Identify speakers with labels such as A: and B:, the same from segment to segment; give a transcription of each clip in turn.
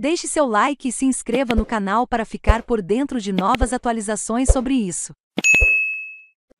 A: Deixe seu like e se inscreva no canal para ficar por dentro de novas atualizações sobre isso.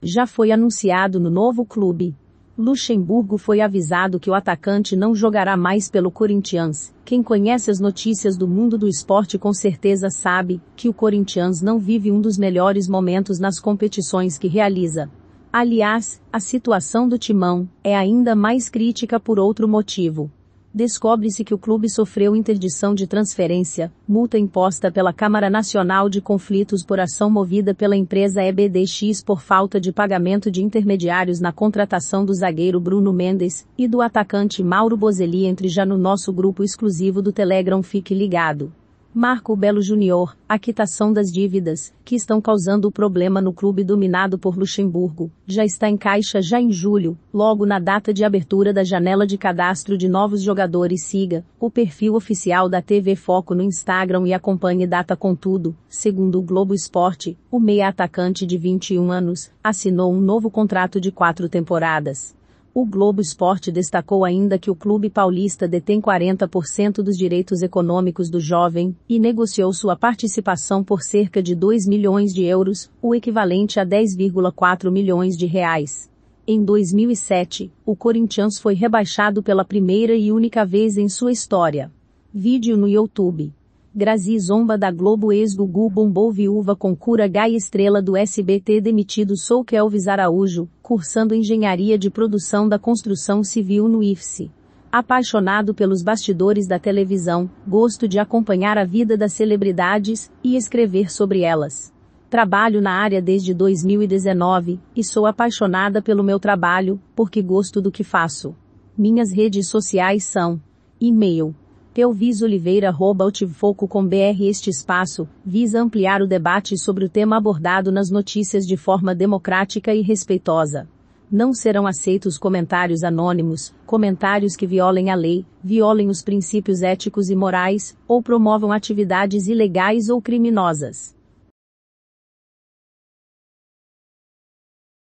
A: Já foi anunciado no novo clube. Luxemburgo foi avisado que o atacante não jogará mais pelo Corinthians. Quem conhece as notícias do mundo do esporte com certeza sabe que o Corinthians não vive um dos melhores momentos nas competições que realiza. Aliás, a situação do timão é ainda mais crítica por outro motivo descobre-se que o clube sofreu interdição de transferência, multa imposta pela Câmara Nacional de Conflitos por ação movida pela empresa EBDX por falta de pagamento de intermediários na contratação do zagueiro Bruno Mendes e do atacante Mauro Bozelli entre já no nosso grupo exclusivo do Telegram Fique ligado. Marco Belo Júnior, a quitação das dívidas, que estão causando o problema no clube dominado por Luxemburgo, já está em caixa já em julho, logo na data de abertura da janela de cadastro de novos jogadores siga, o perfil oficial da TV Foco no Instagram e acompanhe data contudo, segundo o Globo Esporte, o meia atacante de 21 anos, assinou um novo contrato de quatro temporadas. O Globo Esporte destacou ainda que o clube paulista detém 40% dos direitos econômicos do jovem e negociou sua participação por cerca de 2 milhões de euros, o equivalente a 10,4 milhões de reais. Em 2007, o Corinthians foi rebaixado pela primeira e única vez em sua história. Vídeo no YouTube. Grazi zomba da Globo ex-Gugu bombou viúva com cura Gai estrela do SBT demitido Sou Kelvis Araújo, cursando Engenharia de Produção da Construção Civil no IFSE. Apaixonado pelos bastidores da televisão, gosto de acompanhar a vida das celebridades e escrever sobre elas. Trabalho na área desde 2019 e sou apaixonada pelo meu trabalho, porque gosto do que faço. Minhas redes sociais são e-mail BR. Este espaço visa ampliar o debate sobre o tema abordado nas notícias de forma democrática e respeitosa. Não serão aceitos comentários anônimos, comentários que violem a lei, violem os princípios éticos e morais, ou promovam atividades ilegais ou criminosas.